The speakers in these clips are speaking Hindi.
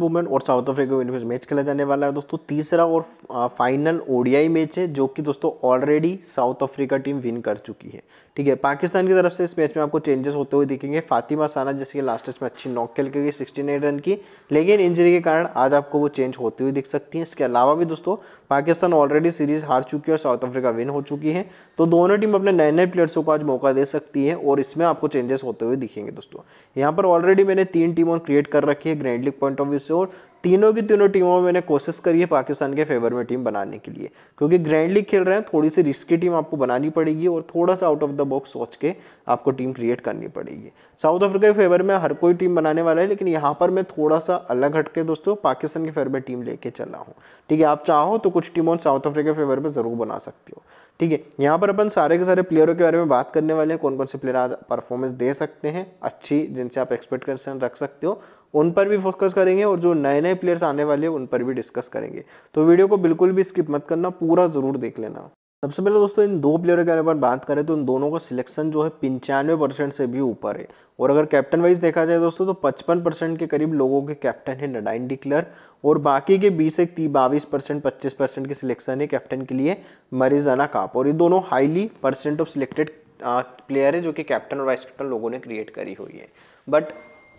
वुमेन और साउथ अफ्रीका के बीच मैच खेला जाने वाला है दोस्तों तीसरा और फाइनल ओडीआई मैच है जो कि दोस्तों already South Africa team win कर चुकी है ठीक है पाकिस्तान की तरफ से इस मैच में आपको चेंजेस होते हुए दिखेंगे फातिमा साना जैसे कि लास्ट टेस्ट में अच्छी नॉक खेल के गई सिक्सटी रन की लेकिन इंजरी के कारण आज आपको वो चेंज होती हुई दिख सकती हैं इसके अलावा भी दोस्तों पाकिस्तान ऑलरेडी सीरीज हार चुकी है और साउथ अफ्रीका विन हो चुकी है तो दोनों टीम अपने नए नए प्लेयर्सों को आज मौका दे सकती है और इसमें आपको चेंजेस होते हुए दिखेंगे दोस्तों यहाँ पर ऑलरेडी मैंने तीन टीमों क्रिएट कर रखी है grand league point of view से और तीनों की तीनों टीमों में मैंने कोशिश करी है पाकिस्तान के फेवर में टीम बनाने के लिए क्योंकि ग्रैंड लीग खेल रहे हैं थोड़ी सी रिस्की टीम आपको बनानी पड़ेगी और थोड़ा सा आउट ऑफ द बॉक्स सोच के आपको टीम क्रिएट करनी पड़ेगी साउथ अफ्रीका के फेवर में हर कोई टीम बनाने वाला है लेकिन यहाँ पर मैं थोड़ा सा अलग हट के दोस्तों पाकिस्तान के फेवर में टीम लेके चला हूँ ठीक है आप चाहो तो कुछ टीमों साउथ अफ्रीका के फेवर में ज़रूर बना सकते हो ठीक है यहाँ पर अपन सारे के सारे प्लेयरों के बारे में बात करने वाले हैं कौन कौन से प्लेयर आज परफॉर्मेंस दे सकते हैं अच्छी जिनसे आप एक्सपेक्टेशन रख सकते हो उन पर भी फोकस करेंगे और जो नए नए प्लेयर्स आने वाले हैं उन पर भी डिस्कस करेंगे तो वीडियो को बिल्कुल भी स्किप मत करना पूरा ज़रूर देख लेना सबसे पहले दोस्तों इन दो प्लेयर के अगर बात करें तो इन दोनों का सिलेक्शन जो है पंचानवे परसेंट से भी ऊपर है और अगर कैप्टन वाइज देखा जाए दोस्तों तो 55 परसेंट के करीब लोगों के कैप्टन है नडाइन डिक्लर और बाकी के बीस से बाईस परसेंट पच्चीस परसेंट के सिलेक्शन है कैप्टन के लिए मरीजाना काप और ये दोनों highly percent of selected player है जो कि कैप्टन और वाइस कैप्टन लोगों ने क्रिएट करी हुई है बट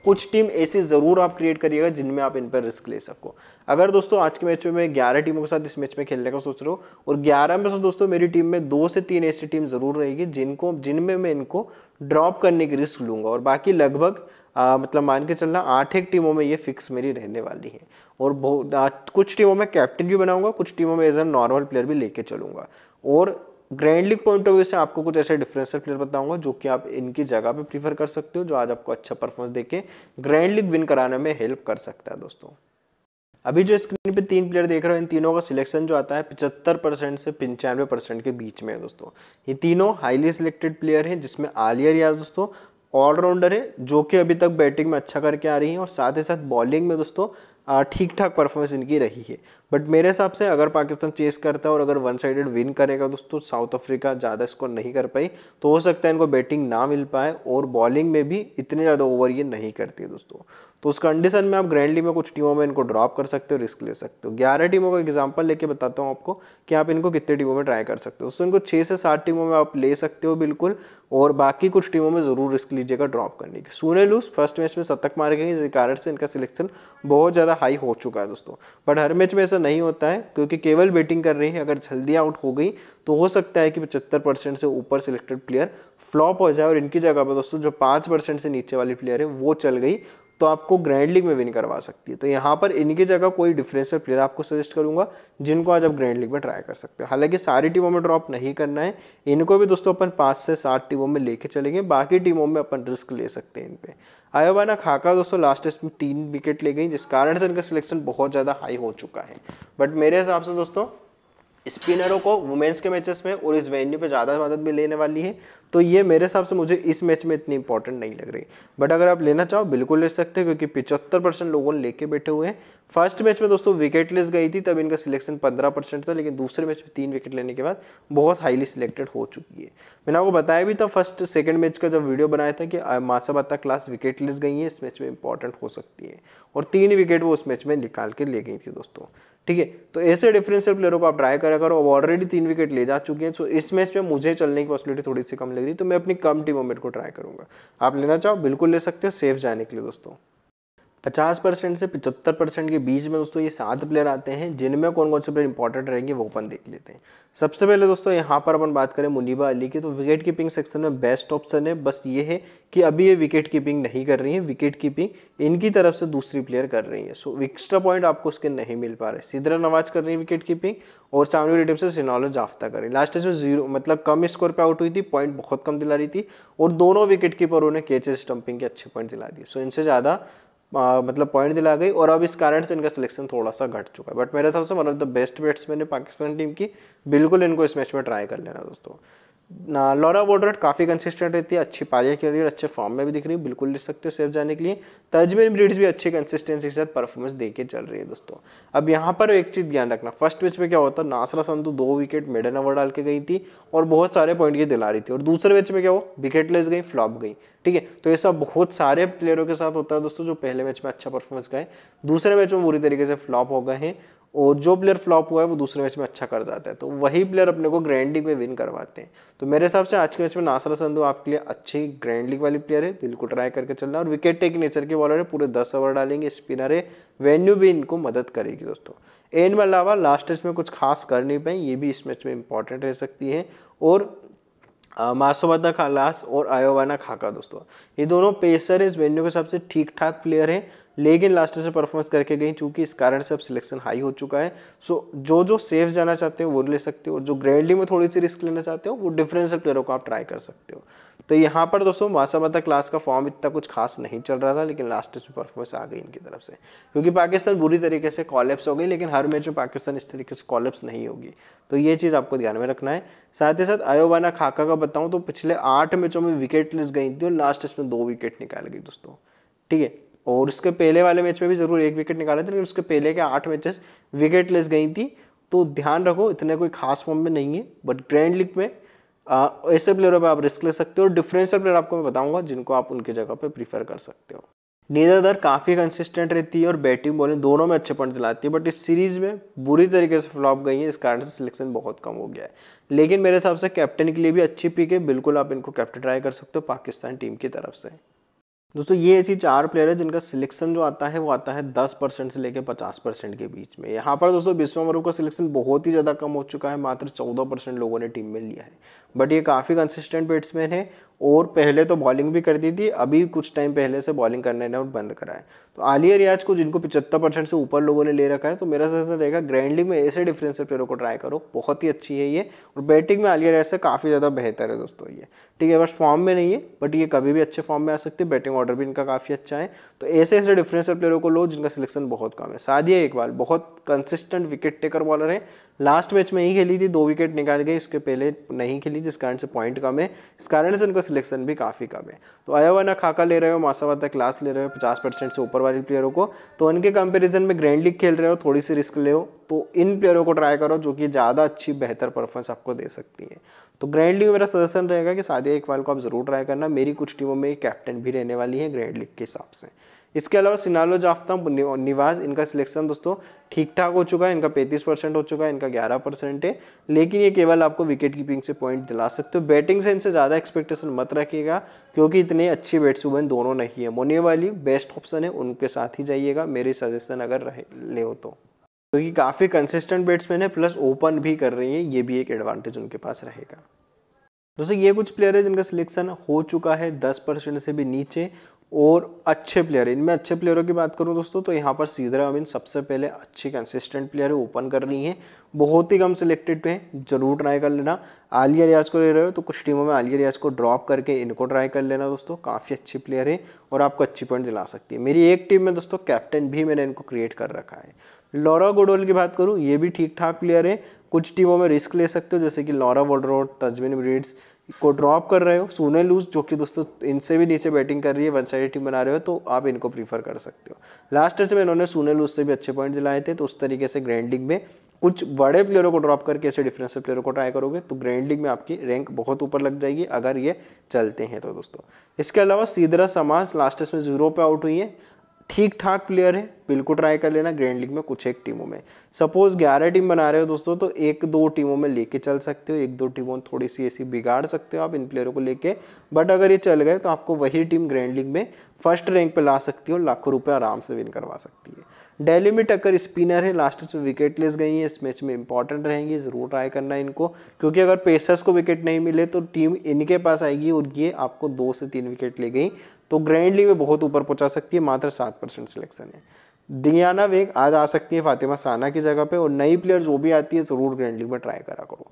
कुछ टीम ऐसी ज़रूर आप क्रिएट करिएगा जिनमें आप इन पर रिस्क ले सको अगर दोस्तों आज के मैच में मैं ग्यारह टीमों के साथ इस मैच में खेलने का सोच रहा हूँ और ग्यारह में से दोस्तों मेरी टीम में दो से तीन ऐसी टीम ज़रूर रहेगी जिनको जिनमें मैं इनको ड्रॉप करने की रिस्क लूँगा और बाकी लगभग आ, मतलब मान के चलना आठ एक टीमों में ये फिक्स मेरी रहने वाली है और बहुत कुछ टीमों में कैप्टन भी बनाऊंगा कुछ टीमों में एज ए नॉर्मल प्लेयर भी लेके चलूँगा और लीग पॉइंट ऑफ व्यू से आपको कुछ ऐसे डिफरेंशियल प्लेयर बताऊंगा जो कि आप इनकी जगह पे प्रीफर कर सकते हो जो आज आपको अच्छा परफॉर्मेंस देके ग्रैंड लीग विन कराने में हेल्प कर सकता है दोस्तों अभी जो स्क्रीन पे तीन प्लेयर देख रहे हो इन तीनों का सिलेक्शन जो आता है पचहत्तर परसेंट से पंचानवे परसेंट के बीच में है दोस्तों ये तीनों हाईली सिलेक्टेड प्लेयर हैं जिसमें आलिया रियाज दोस्तों ऑलराउंडर है जो कि अभी तक बैटिंग में अच्छा करके आ रही हैं और साथ ही साथ बॉलिंग में दोस्तों ठीक ठाक परफॉर्मेंस इनकी रही है बट मेरे हिसाब से अगर पाकिस्तान चेस करता है और अगर वन साइडेड विन करेगा दोस्तों तो साउथ अफ्रीका ज़्यादा स्कोर नहीं कर पाई तो हो सकता है इनको बैटिंग ना मिल पाए और बॉलिंग में भी इतने ज़्यादा ओवर ये नहीं करती है दोस्तों तो उस कंडीशन में आप ग्रैंडली में कुछ टीमों में इनको ड्रॉप कर सकते हो रिस्क ले सकते हो ग्यारह टीमों का एग्जाम्पल लेके बताता हूँ आपको कि आप इनको कितने टीमों में ट्राई कर सकते हो दोस्तों इनको छः से सात टीमों में आप ले सकते हो बिल्कुल और बाकी कुछ टीमों में ज़रूर रिस्क लीजिएगा ड्रॉप करने की सुने लूस फर्स्ट मैच में शतक मार गए जिस कारण से इनका सिलेक्शन बहुत ज़्यादा हाई हो चुका है दोस्तों बट हर मैच में ऐसा ऐसा नहीं होता है क्योंकि केवल बैटिंग कर रही है अगर जल्दी आउट हो गई तो हो सकता है कि पचहत्तर परसेंट से ऊपर सिलेक्टेड प्लेयर फ्लॉप हो जाए और इनकी जगह पर दोस्तों जो पाँच परसेंट से नीचे वाली प्लेयर है वो चल गई तो आपको ग्रैंड लीग में विन करवा सकती है तो यहाँ पर इनकी जगह कोई डिफरेंशियल प्लेयर आपको सजेस्ट करूँगा जिनको आज आप ग्रैंड लीग में ट्राई कर सकते हैं हालांकि सारी टीमों में ड्रॉप नहीं करना है इनको भी दोस्तों अपन पाँच से सात टीमों में लेके चलेंगे बाकी टीमों में अपन रिस्क ले सकते हैं इन पर आयोवाना खाका दोस्तों लास्ट टेस्ट में तीन विकेट ले गई जिस कारण से इनका सिलेक्शन बहुत ज़्यादा हाई हो चुका है बट मेरे हिसाब से दोस्तों स्पिनरों को वुमेंस के मैचेस में और इस वेन्यू पे ज़्यादा मदद भी लेने वाली है तो ये मेरे हिसाब से मुझे इस मैच में इतनी इंपॉर्टेंट नहीं लग रही बट अगर आप लेना चाहो बिल्कुल ले सकते हो क्योंकि पिचहत्तर परसेंट लोगों ने लेके बैठे हुए हैं फर्स्ट मैच में दोस्तों विकेट लेस गई थी तब इनका सिलेक्शन पंद्रह परसेंट था लेकिन दूसरे मैच में तीन विकेट लेने के बाद बहुत हाईली सिलेक्टेड हो चुकी है मैंने आपको बताया भी था फर्स्ट सेकेंड मैच का जब वीडियो बनाया था कि मासाबाता क्लास विकेट लेस गई है इस मैच में इंपॉर्टेंट हो सकती है और तीन विकेट वो उस मैच में निकाल के ले गई थी दोस्तों ठीक है तो ऐसे डिफरेंशियल प्लेयरों को आप ट्राई करा करो ऑलरेडी तीन विकेट ले जा चुके हैं तो इस मैच में मुझे चलने की पॉसिबिलिटी थोड़ी सी कम लग रही तो मैं अपनी कम डिमोमेट को ट्राई करूँगा आप लेना चाहो बिल्कुल ले सकते हो सेफ जाने के लिए दोस्तों पचास परसेंट से पचहत्तर परसेंट के बीच में दोस्तों ये सात प्लेयर आते हैं जिनमें कौन कौन से प्लेयर इंपॉर्टेंट रहेंगे वो अपन देख लेते हैं सबसे पहले दोस्तों यहाँ पर अपन बात करें मुनीबा अली की तो विकेट कीपिंग सेक्शन में बेस्ट ऑप्शन है बस ये है कि अभी ये विकेट कीपिंग नहीं कर रही है विकेट कीपिंग इनकी तरफ से दूसरी प्लेयर कर रही है सो एक्स्ट्रा पॉइंट आपको उसके नहीं मिल पा रहे सिदरा नवाज कर रही है विकेट कीपिंग और सामने वाली टीम से सिनौलो जाफ्ता कर रही लास्ट में जीरो मतलब कम स्कोर पर आउट हुई थी पॉइंट बहुत कम दिला रही थी और दोनों विकेट कीपरों ने कैचेस स्टम्पिंग के अच्छे पॉइंट दिला दिए सो इनसे ज़्यादा आ, मतलब पॉइंट दिला गई और अब इस कारण से इनका सिलेक्शन थोड़ा सा घट चुका है बट मेरे हिसाब से one of the best batsman है पाकिस्तान टीम की बिल्कुल इनको इस मैच में ट्राई कर लेना दोस्तों लॉरा बॉर्डर काफ़ी कंसिस्टेंट रहती है अच्छी पारियाँ खेल रही है और अच्छे फॉर्म में भी दिख रही है बिल्कुल ले सकते हो सेफ जाने के लिए तजमिन ब्रिड्स भी अच्छी कंसिस्टेंसी के साथ परफॉर्मेंस दे के चल रही है दोस्तों अब यहाँ पर एक चीज़ ध्यान रखना फर्स्ट मैच में क्या होता है नासरा संधु दो विकेट मेडन ओवर डाल के गई थी और बहुत सारे पॉइंट ये दिला रही थी और दूसरे मैच में क्या हो विकेट लेस गई फ्लॉप गई ठीक है तो ये सब बहुत सारे प्लेयरों के साथ होता है दोस्तों जो पहले मैच में अच्छा परफॉर्मेंस गए दूसरे मैच में बुरी तरीके से फ्लॉप हो गए हैं और जो प्लेयर फ्लॉप हुआ है वो दूसरे मैच में अच्छा कर जाता है तो वही प्लेयर अपने को ग्रैंड लीग में विन करवाते हैं तो मेरे हिसाब से आज के मैच में नासर संधू आपके लिए अच्छी ग्रैंड लीग वाली प्लेयर है बिल्कुल ट्राई करके चलना और विकेट टेक नेचर के बॉलर है पूरे दस ओवर डालेंगे स्पिनर है वेन्यू भी इनको मदद करेगी दोस्तों एन में अलावा लास्ट टेस्ट में कुछ खास कर नहीं पाए ये भी इस मैच में इंपॉर्टेंट रह सकती है और मासोबादा खालास और आयोवाना खाका दोस्तों ये दोनों पेसर इस वेन्यू के हिसाब से ठीक ठाक प्लेयर हैं लेकिन लास्ट से परफॉर्मेंस करके गई चूंकि इस कारण से अब सिलेक्शन हाई हो चुका है सो जो जो सेफ जाना चाहते हो वो ले सकते हो और जो ग्रैंडली में थोड़ी सी रिस्क लेना चाहते हो वो डिफरेंशियल प्लेयरों को आप ट्राई कर सकते हो तो यहाँ पर दोस्तों मासाबाता क्लास का फॉर्म इतना कुछ खास नहीं चल रहा था लेकिन लास्ट में परफॉर्मेंस आ गई इनकी तरफ से क्योंकि पाकिस्तान बुरी तरीके से कॉलेप्स हो गई लेकिन हर मैच में पाकिस्तान इस तरीके से कॉलेप्स नहीं होगी तो ये चीज़ आपको ध्यान में रखना है साथ ही साथ अयोबाना खाका का बताऊँ तो पिछले आठ मैचों में विकेट लिस्ट गई थी और लास्ट टेस्ट में दो विकेट निकाल गई दोस्तों ठीक है और उसके पहले वाले मैच में भी ज़रूर एक विकेट निकाले थे लेकिन उसके पहले के आठ मैचेस विकेट लेस गई थी तो ध्यान रखो इतने कोई खास फॉर्म में नहीं है बट ग्रैंड लीग में आ, ऐसे प्लेयरों पर आप रिस्क ले सकते हो और डिफरेंशियल प्लेयर आपको मैं बताऊंगा जिनको आप उनकी जगह पर प्रीफर कर सकते हो नीदर दर काफ़ी कंसिस्टेंट रहती है और बैटिंग बॉलिंग दोनों में अच्छे पॉइंट दिलाती है बट इस सीरीज़ में बुरी तरीके से फ्लॉप गई है इस कारण से सिलेक्शन बहुत कम हो गया है लेकिन मेरे हिसाब से कैप्टन के लिए भी अच्छी पिक है बिल्कुल आप इनको कैप्टन ट्राई कर सकते हो पाकिस्तान टीम की तरफ से दोस्तों ये ऐसी चार प्लेयर है जिनका सिलेक्शन जो आता है वो आता है 10 परसेंट से लेकर 50 परसेंट के बीच में यहाँ पर दोस्तों विश्वमरू का सिलेक्शन बहुत ही ज़्यादा कम हो चुका है मात्र 14 परसेंट लोगों ने टीम में लिया है बट ये काफ़ी कंसिस्टेंट बैट्समैन है और पहले तो बॉलिंग भी कर दी थी अभी कुछ टाइम पहले से बॉलिंग करने ने और बंद करा है तो आलिया रियाज को जिनको पिचहत्तर परसेंट से ऊपर लोगों ने ले रखा है तो मेरा सजेशन रहेगा ग्रैंडली में ऐसे डिफरेंशियल प्लेयरों को ट्राई करो बहुत ही अच्छी है ये और बैटिंग में आलिया रियाज से काफ़ी ज़्यादा बेहतर है दोस्तों ये ठीक है बस फॉर्म में नहीं है बट ये कभी भी अच्छे फॉर्म में आ सकती है बैटिंग ऑर्डर भी इनका काफ़ी अच्छा है तो ऐसे ऐसे डिफरेंशियल प्लेयरों को लो जिनका सिलेक्शन बहुत कम है सादिया इकबाल बहुत कंसिस्टेंट विकेट टेकर बॉलर है लास्ट मैच में ही खेली थी दो विकेट निकाल गई उसके पहले नहीं खेली जिस कारण से पॉइंट कम है इस कारण से उनका सिलेक्शन भी काफ़ी कम है तो ना खाका ले रहे हो मासावा तक क्लास ले रहे हो पचास परसेंट से ऊपर वाले प्लेयरों को तो उनके कंपेरिजन में ग्रैंड लीग खेल रहे हो थोड़ी सी रिस्क ले हो तो इन प्लेयरों को ट्राई करो जो कि ज़्यादा अच्छी बेहतर परफॉर्मेंस आपको दे सकती है तो ग्रैंड लीग मेरा सजेशन रहेगा कि सादिया इकबाल को आप ज़रूर ट्राई करना मेरी कुछ टीमों में कैप्टन भी रहने वाली है ग्रैंड लीग के हिसाब से इसके अलावा सिनालो जाफ्ता निवास इनका सिलेक्शन दोस्तों ठीक ठाक हो चुका है इनका 35 परसेंट हो चुका है इनका 11 परसेंट है लेकिन ये केवल आपको विकेट कीपिंग से पॉइंट दिला सकते हो बैटिंग से इनसे ज़्यादा एक्सपेक्टेशन मत रखिएगा क्योंकि इतने अच्छे बैट्समैन दोनों नहीं है मोने वाली बेस्ट ऑप्शन है उनके साथ ही जाइएगा मेरी सजेशन अगर रहे ले हो तो क्योंकि काफ़ी कंसिस्टेंट बैट्समैन है प्लस ओपन भी कर रही है ये भी एक एडवांटेज उनके पास रहेगा दोस्तों ये कुछ प्लेयर है जिनका सिलेक्शन हो चुका है दस परसेंट से भी नीचे और अच्छे प्लेयर इनमें अच्छे प्लेयरों की बात करूं दोस्तों तो यहाँ पर सीधरा अमीन सबसे पहले अच्छे कंसिस्टेंट प्लेयर है ओपन कर रही हैं बहुत ही कम सिलेक्टेड हैं जरूर ट्राई कर लेना आलिया रियाज को ले रहे हो तो कुछ टीमों में आलिया रियाज को ड्रॉप करके इनको ट्राई कर लेना दोस्तों काफ़ी अच्छी प्लेयर है और आपको अच्छी पॉइंट दिला सकती है मेरी एक टीम में दोस्तों कैप्टन भी मैंने इनको क्रिएट कर रखा है लॉरा गोडोल की बात करूँ ये भी ठीक ठाक प्लेयर है कुछ टीमों में रिस्क ले सकते हो जैसे कि लॉरा वोडरोड तजमिन ब्रिड्स को ड्रॉप कर रहे हो सोने लूज जो कि दोस्तों इनसे भी नीचे बैटिंग कर रही है वन साइड टीम बना रहे हो तो आप इनको प्रीफर कर सकते हो लास्ट से में इन्होंने सोने लूज से भी अच्छे पॉइंट दिलाए थे तो उस तरीके से ग्रैंडिंग में कुछ बड़े प्लेयरों को ड्रॉप करके ऐसे डिफरेंशियल प्लेयरों को ट्राई करोगे तो ग्रैंडिंग में आपकी रैंक बहुत ऊपर लग जाएगी अगर ये चलते हैं तो दोस्तों इसके अलावा सीधरा समाज लास्ट में जीरो पे आउट हुई है ठीक ठाक प्लेयर है बिल्कुल ट्राई कर लेना ग्रैंड लीग में कुछ एक टीमों में सपोज ग्यारह टीम बना रहे हो दोस्तों तो एक दो टीमों में लेके चल सकते हो एक दो टीमों थोड़ी सी ऐसी बिगाड़ सकते हो आप इन प्लेयरों को लेके बट अगर ये चल गए तो आपको वही टीम ग्रैंड लीग में फर्स्ट रैंक पर ला सकती हो लाखों रुपये आराम से विन करवा सकती है डेली में टक्कर स्पिनर है लास्ट में विकेट लेस गई है इस मैच में इंपॉर्टेंट रहेंगे ज़रूर ट्राई करना इनको क्योंकि अगर पेसर्स को विकेट नहीं मिले तो टीम इनके पास आएगी और ये आपको दो से तीन विकेट ले गई तो ग्रैंडली में बहुत ऊपर पहुंचा सकती है मात्र सात परसेंट सिलेक्शन है दियाना वेग आज आ सकती है फातिमा साना की जगह पे और नई प्लेयर जो भी आती है ज़रूर ग्रैंड लीग में ट्राई करा करो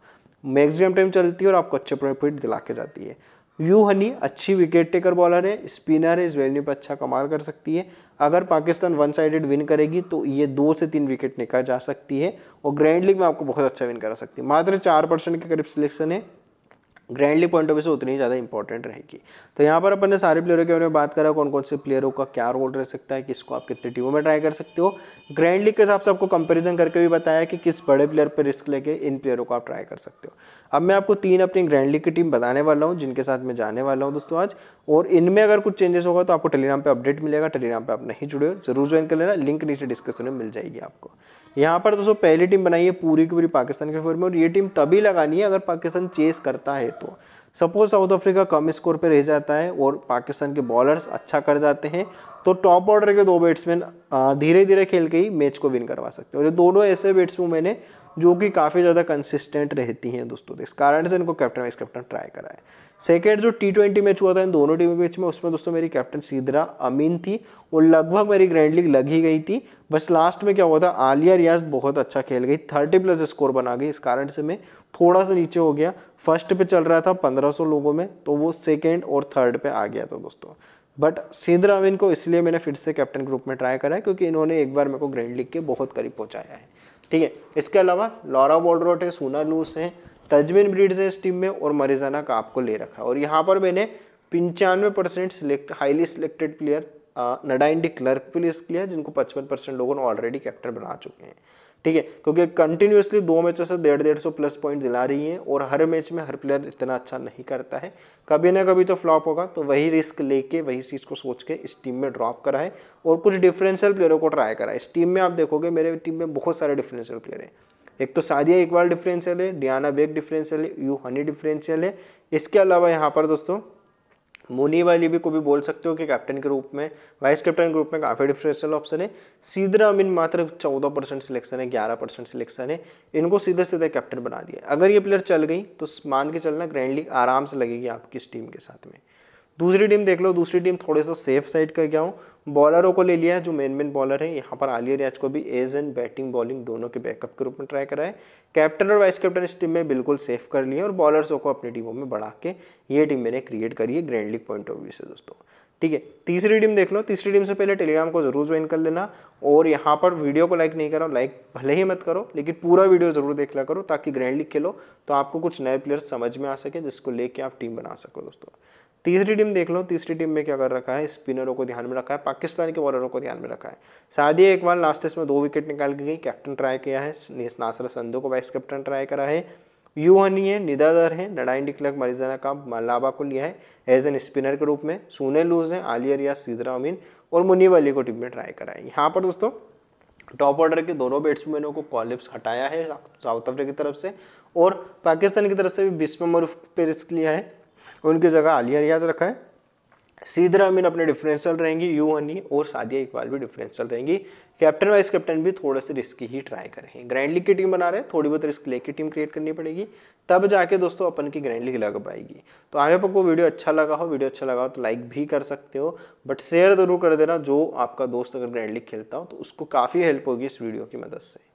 मैक्सिमम टाइम चलती है और आपको अच्छे प्रॉफिट दिला के जाती है यू हनी अच्छी विकेट टेकर बॉलर है स्पिनर है इस वेन्यू पर अच्छा कमाल कर सकती है अगर पाकिस्तान वन साइडेड विन करेगी तो ये दो से तीन विकेट निकाल जा सकती है और ग्रैंड लीग में आपको बहुत अच्छा विन करा सकती है मात्र चार परसेंट के करीब सिलेक्शन है ग्रैंडली पॉइंट ऑफ व्यू से उतनी ही ज़्यादा इंपॉर्टेंट रहेगी तो यहाँ पर अपन ने सारे प्लेयरों के बारे में बात करा कौन कौन से प्लेयरों का क्या रोल रह सकता है किसको आप कितनी टीमों में ट्राई कर सकते हो ग्रैंडली के हिसाब से आपको कंपैरिजन करके भी बताया कि किस बड़े प्लेयर पर रिस्क लेके इन प्लेयरों को आप ट्राई कर सकते हो अब मैं आपको तीन अपनी ग्रैंडली की टीम बताने वाला हूँ जिनके साथ मैं जाने वाला हूँ दोस्तों आज और इनमें अगर कुछ चेंजेस होगा तो आपको टेलीग्राम पर अपडेट मिलेगा टेलीग्राम पर आप नहीं जुड़े हो जरूर ज्वाइन कर लेना लिंक नीचे डिस्क्रिप्शन में मिल जाएगी आपको यहाँ पर दोस्तों पहली टीम बनाई है पूरी की पूरी पाकिस्तान के फेवर में और ये टीम तभी लगानी है अगर पाकिस्तान चेस करता है तो सपोज साउथ अफ्रीका कम स्कोर पे रह जाता है और पाकिस्तान के बॉलर्स अच्छा कर जाते हैं तो टॉप ऑर्डर के दो बैट्समैन धीरे धीरे खेल के ही मैच को विन करवा सकते हैं और ये दोनों ऐसे बैट्समैन हैं जो कि काफ़ी ज़्यादा कंसिस्टेंट रहती हैं दोस्तों इस कारण से इनको कैप्टन वाइस कैप्टन ट्राई करा है सेकेंड जो टी ट्वेंटी मैच हुआ था इन दोनों टीमों के बीच में उसमें दोस्तों मेरी कैप्टन सीधरा अमीन थी और लगभग मेरी ग्रैंड लीग लग ही गई थी बस लास्ट में क्या हुआ था आलिया रियाज बहुत अच्छा खेल गई थर्टी प्लस स्कोर बना गई इस कारण से मैं थोड़ा सा नीचे हो गया फर्स्ट पे चल रहा था 1500 लोगों में तो वो सेकेंड और थर्ड पे आ गया था दोस्तों बट सिद्धराविन को इसलिए मैंने फिर से कैप्टन ग्रुप में ट्राई करा है क्योंकि इन्होंने एक बार मेरे को ग्रैंड लीग के बहुत करीब पहुँचाया है ठीक है इसके अलावा लॉरा बॉर्डरोट है सोना लूस है तजमिन ब्रिड्स है इस टीम में और मरीजाना का आपको ले रखा है और यहाँ पर मैंने पंचानवे percent select highly selected player Nadine de Klerk भी लिस्ट लिया जिनको पचपन परसेंट लोगों ने ऑलरेडी कैप्टन बना चुके हैं ठीक है क्योंकि कंटिन्यूसली दो मैचों से डेढ़ डेढ़ सौ प्लस पॉइंट दिला रही है और हर मैच में हर प्लेयर इतना अच्छा नहीं करता है कभी ना कभी तो फ्लॉप होगा तो वही रिस्क लेके वही चीज़ को सोच के इस टीम में ड्रॉप करा है और कुछ डिफरेंशियल प्लेयरों को ट्राई करा है इस टीम में आप देखोगे मेरे टीम में बहुत सारे डिफरेंशियल प्लेयर हैं एक तो सादिया इकबाल डिफरेंशियल है डियाना बेग डिफरेंशियल है यू हनी डिफरेंशियल है इसके अलावा यहाँ पर दोस्तों मोनी वाली भी को भी बोल सकते हो कि कैप्टन के रूप में वाइस कैप्टन के रूप में काफ़ी डिफरेंशियल ऑप्शन है सीधरा अमीन मात्र चौदह परसेंट सिलेक्शन है ग्यारह परसेंट सिलेक्शन है इनको सीधे सीधे कैप्टन बना दिया अगर ये प्लेयर चल गई तो मान के चलना ग्रैंड लीग आराम से लगेगी आपकी इस टीम के साथ में दूसरी टीम देख लो दूसरी टीम थोड़े सा सेफ साइड कर गया हूँ बॉलरों को ले लिया है जो मेन मेन बॉलर है यहाँ पर आलिया रियाज को भी एज एंड बैटिंग बॉलिंग दोनों के बैकअप के रूप में ट्राई करा है कैप्टन और वाइस कैप्टन इस टीम में बिल्कुल सेफ कर लिए और बॉलर्सों को अपनी टीमों में बढ़ा के ये टीम मैंने क्रिएट करी है grand league point of view से दोस्तों ठीक है तीसरी टीम देख लो तीसरी टीम से पहले टेलीग्राम को जरूर ज्वाइन कर लेना और यहाँ पर वीडियो को लाइक नहीं करो लाइक भले ही मत करो लेकिन पूरा वीडियो जरूर देख लिया करो ताकि ग्रैंड लीग खेलो तो आपको कुछ नए प्लेयर्स समझ में आ सके जिसको लेके आप टीम बना सको दोस्तों तीसरी टीम देख लो तीसरी टीम में क्या कर रखा है स्पिनरों को ध्यान में रखा है पाकिस्तान के बॉलरों को ध्यान में रखा है सादिया इकबाल लास्ट टेस्ट में दो विकेट निकाल के गई कैप्टन ट्राई किया है नासर संधू को वाइस कैप्टन ट्राई करा है हनी है निदादर है नडाइन डिक्लक मरीजाना का मलाबा को लिया है एज एन स्पिनर के रूप में सोने लूज है आलिया रिया सीधरा अमीन और मुनीब अली को टीम में ट्राई कराए यहाँ पर दोस्तों टॉप ऑर्डर के दोनों बैट्समैनों को कॉलिप्स हटाया है साउथ अफ्रीका की तरफ से और पाकिस्तान की तरफ से भी बिस्म मरूफ पे रिस्क लिया है उनकी जगह आलिया रियाज रखा है सीधर अमीन अपने डिफरेंशियल रहेंगी यू हनी और सादिया इकबाल भी डिफरेंशियल रहेंगी कैप्टन वाइस कैप्टन भी थोड़े से रिस्क ही ट्राई करें ग्रैंड लीग की टीम बना रहे हैं थोड़ी बहुत रिस्क लेके टीम क्रिएट करनी पड़ेगी तब जाके दोस्तों अपन की ग्रैंड लीग लग पाएगी तो आई होप आपको वीडियो अच्छा लगा हो वीडियो अच्छा लगा हो तो लाइक भी कर सकते हो बट शेयर ज़रूर कर देना जो आपका दोस्त अगर ग्रैंड लीग खेलता हो तो उसको काफ़ी हेल्प होगी इस वीडियो की मदद से